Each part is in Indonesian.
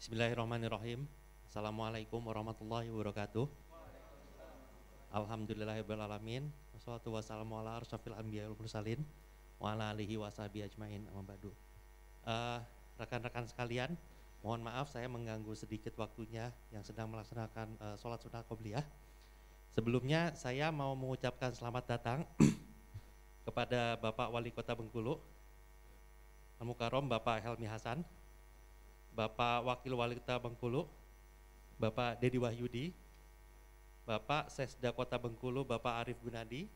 Bismillahirrahmanirrahim. Assalamualaikum warahmatullahi wabarakatuh. Alhamdulillahirrahmanirrahim. Wassalatu wassalamu ala anbiya wal mursalin wa ala alihi wa ajmain ba'du. Uh, rekan-rekan sekalian, mohon maaf saya mengganggu sedikit waktunya yang sedang melaksanakan uh, sholat sunnah qobliyah. Sebelumnya saya mau mengucapkan selamat datang kepada Bapak Wali Kota Bengkulu, al Mukarom, Bapak Helmi Hasan, Bapak Wakil Wali Kota Bengkulu, Bapak Dedi Wahyudi, Bapak Sesda Kota Bengkulu, Bapak Arif Gunadi,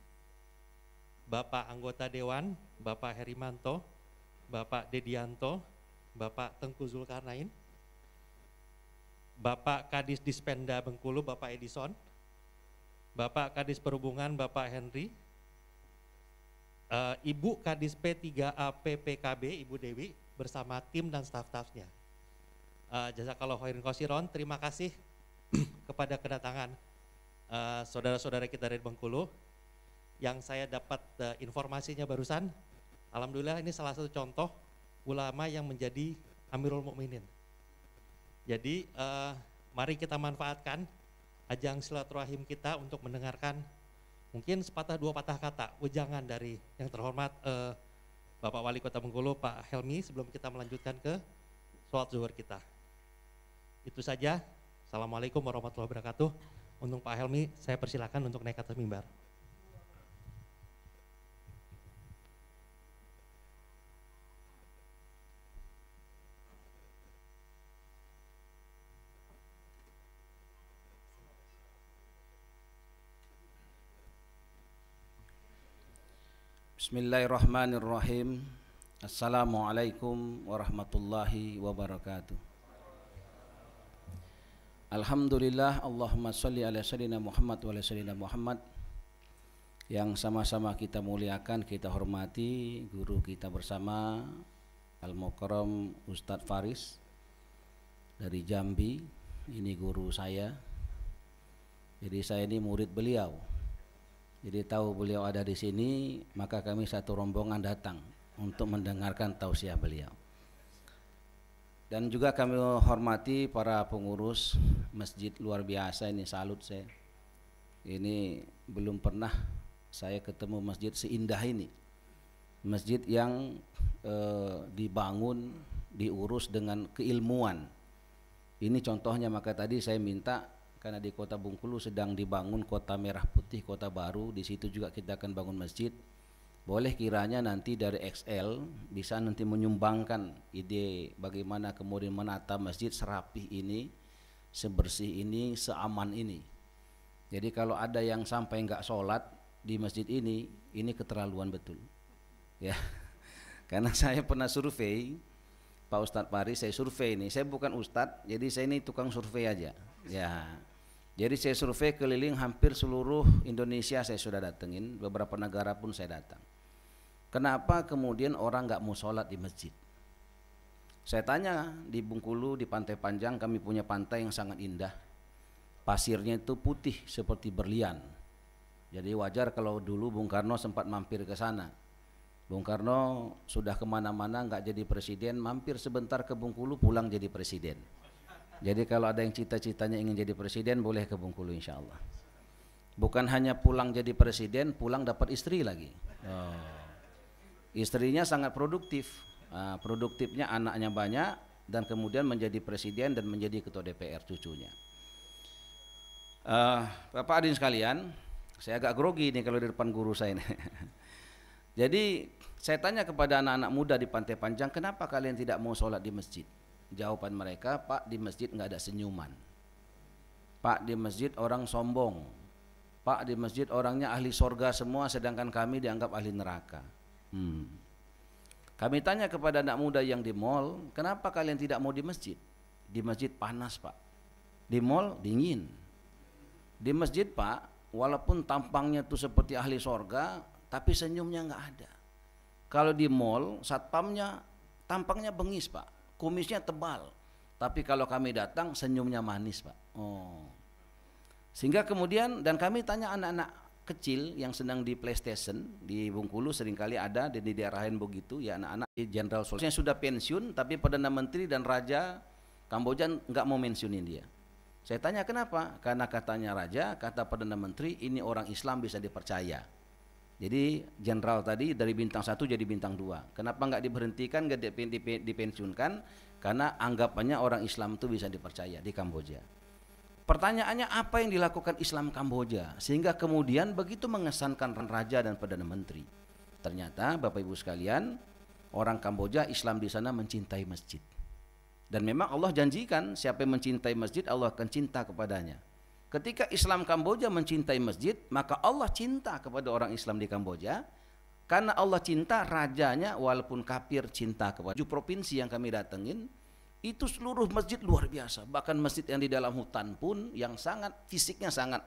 Bapak Anggota Dewan, Bapak Herimanto, Bapak Dedianto, Bapak Tengku Zulkarnain, Bapak Kadis Dispenda Bengkulu, Bapak Edison, Bapak Kadis Perhubungan, Bapak Henry, eh, Ibu Kadis P3A PPKB, Ibu Dewi, bersama tim dan staf-stafnya. Uh, eh, jazakallah khairin kosiron, terima kasih kepada kedatangan eh, saudara-saudara kita dari Bengkulu yang saya dapat uh, informasinya barusan. Alhamdulillah ini salah satu contoh ulama yang menjadi Amirul Mukminin. Jadi uh, mari kita manfaatkan ajang silaturahim kita untuk mendengarkan mungkin sepatah dua patah kata ujangan dari yang terhormat uh, Bapak Wali Kota Bengkulu Pak Helmi sebelum kita melanjutkan ke sholat zuhur kita. Itu saja. Assalamualaikum warahmatullahi wabarakatuh. Untuk Pak Helmi, saya persilakan untuk naik atas mimbar. Bismillahirrahmanirrahim. Assalamualaikum warahmatullahi wabarakatuh. Alhamdulillah Allahumma salli ala salina Muhammad wa ala salina Muhammad yang sama-sama kita muliakan, kita hormati guru kita bersama Al-Mukarram Ustadz Faris dari Jambi ini guru saya jadi saya ini murid beliau jadi tahu beliau ada di sini maka kami satu rombongan datang untuk mendengarkan tausiah beliau dan juga kami hormati para pengurus masjid luar biasa ini salut saya. Ini belum pernah saya ketemu masjid seindah ini. Masjid yang e, dibangun, diurus dengan keilmuan. Ini contohnya maka tadi saya minta karena di kota Bungkulu sedang dibangun kota merah putih, kota baru, di situ juga kita akan bangun masjid boleh kiranya nanti dari XL bisa nanti menyumbangkan ide bagaimana kemudian menata masjid serapih ini, sebersih ini, seaman ini. Jadi kalau ada yang sampai nggak sholat di masjid ini, ini keterlaluan betul. Ya, karena saya pernah survei Pak Ustadz Pari, saya survei ini. Saya bukan Ustadz, jadi saya ini tukang survei aja. Ya, jadi saya survei keliling hampir seluruh Indonesia saya sudah datengin, beberapa negara pun saya datang. Kenapa kemudian orang nggak mau sholat di masjid? Saya tanya di Bungkulu di Pantai Panjang kami punya pantai yang sangat indah. Pasirnya itu putih seperti berlian. Jadi wajar kalau dulu Bung Karno sempat mampir ke sana. Bung Karno sudah kemana-mana nggak jadi presiden, mampir sebentar ke Bungkulu pulang jadi presiden. Jadi kalau ada yang cita-citanya ingin jadi presiden boleh ke Bungkulu insya Allah. Bukan hanya pulang jadi presiden, pulang dapat istri lagi. Oh. Istrinya sangat produktif, uh, produktifnya anaknya banyak dan kemudian menjadi presiden dan menjadi ketua DPR cucunya. Uh, Bapak Adin sekalian, saya agak grogi nih kalau di depan guru saya ini. Jadi saya tanya kepada anak-anak muda di Pantai Panjang, kenapa kalian tidak mau sholat di masjid? Jawaban mereka, Pak di masjid nggak ada senyuman. Pak di masjid orang sombong. Pak di masjid orangnya ahli sorga semua, sedangkan kami dianggap ahli neraka. Hmm. Kami tanya kepada anak muda yang di mall, kenapa kalian tidak mau di masjid? Di masjid panas pak, di mall dingin. Di masjid pak, walaupun tampangnya tuh seperti ahli sorga, tapi senyumnya nggak ada. Kalau di mall, satpamnya tampangnya bengis pak, kumisnya tebal. Tapi kalau kami datang, senyumnya manis pak. Oh. Sehingga kemudian dan kami tanya anak-anak kecil yang sedang di PlayStation di Bungkulu seringkali ada dan di daerah lain begitu ya anak-anak Jenderal Soeharto yang sudah pensiun tapi perdana menteri dan raja Kamboja nggak mau pensiunin dia. Saya tanya kenapa? Karena katanya raja, kata perdana menteri ini orang Islam bisa dipercaya. Jadi jenderal tadi dari bintang satu jadi bintang dua. Kenapa nggak diberhentikan, nggak dipensiunkan? Karena anggapannya orang Islam itu bisa dipercaya di Kamboja. Pertanyaannya apa yang dilakukan Islam Kamboja sehingga kemudian begitu mengesankan raja dan perdana menteri. Ternyata Bapak Ibu sekalian, orang Kamboja Islam di sana mencintai masjid. Dan memang Allah janjikan siapa yang mencintai masjid Allah akan cinta kepadanya. Ketika Islam Kamboja mencintai masjid, maka Allah cinta kepada orang Islam di Kamboja karena Allah cinta rajanya walaupun kafir cinta kepada tujuh provinsi yang kami datengin itu seluruh masjid luar biasa bahkan masjid yang di dalam hutan pun yang sangat fisiknya sangat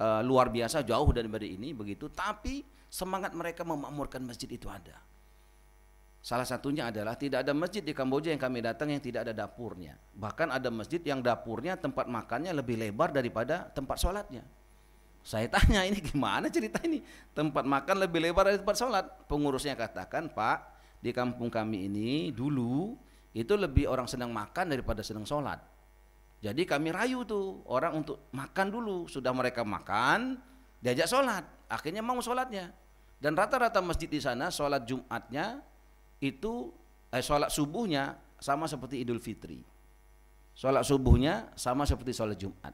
uh, luar biasa jauh daripada ini begitu tapi semangat mereka memakmurkan masjid itu ada Salah satunya adalah tidak ada masjid di Kamboja yang kami datang yang tidak ada dapurnya. Bahkan ada masjid yang dapurnya tempat makannya lebih lebar daripada tempat sholatnya. Saya tanya ini gimana cerita ini? Tempat makan lebih lebar dari tempat sholat. Pengurusnya katakan Pak di kampung kami ini dulu itu lebih orang senang makan daripada senang sholat. Jadi kami rayu tuh orang untuk makan dulu. Sudah mereka makan, diajak sholat. Akhirnya mau sholatnya. Dan rata-rata masjid di sana sholat Jumatnya itu eh, sholat subuhnya sama seperti Idul Fitri. Sholat subuhnya sama seperti sholat Jumat.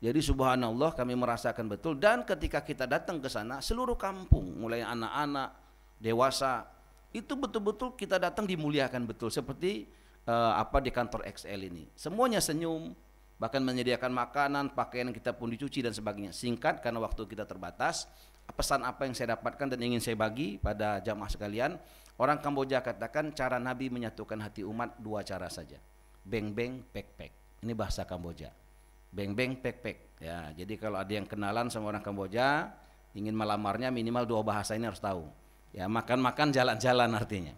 Jadi subhanallah kami merasakan betul dan ketika kita datang ke sana seluruh kampung mulai anak-anak, dewasa, itu betul-betul kita datang dimuliakan betul seperti uh, apa di kantor XL ini. Semuanya senyum, bahkan menyediakan makanan, pakaian kita pun dicuci dan sebagainya. Singkat karena waktu kita terbatas. Pesan apa yang saya dapatkan dan ingin saya bagi pada jamaah sekalian, orang Kamboja katakan cara Nabi menyatukan hati umat dua cara saja. Beng-beng, pek-pek. Ini bahasa Kamboja. Beng-beng, pek-pek. Ya, jadi kalau ada yang kenalan sama orang Kamboja, ingin melamarnya minimal dua bahasa ini harus tahu Ya, makan-makan jalan-jalan artinya.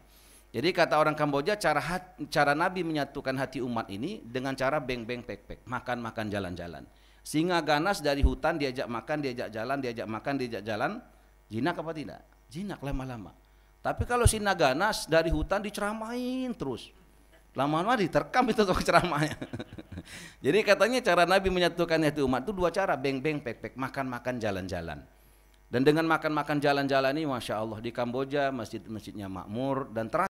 Jadi kata orang Kamboja cara hat, cara Nabi menyatukan hati umat ini dengan cara beng-beng pek-pek, makan-makan jalan-jalan. Singa ganas dari hutan diajak makan, diajak jalan, diajak makan, diajak jalan, jinak apa tidak? Jinak lama-lama. Tapi kalau singa ganas dari hutan diceramain terus. Lama-lama diterkam itu kok ceramahnya. Jadi katanya cara Nabi menyatukan hati umat itu dua cara, beng-beng pek-pek, makan-makan jalan-jalan. Dan dengan makan-makan jalan-jalan ini Masya Allah di Kamboja masjid-masjidnya makmur dan terang.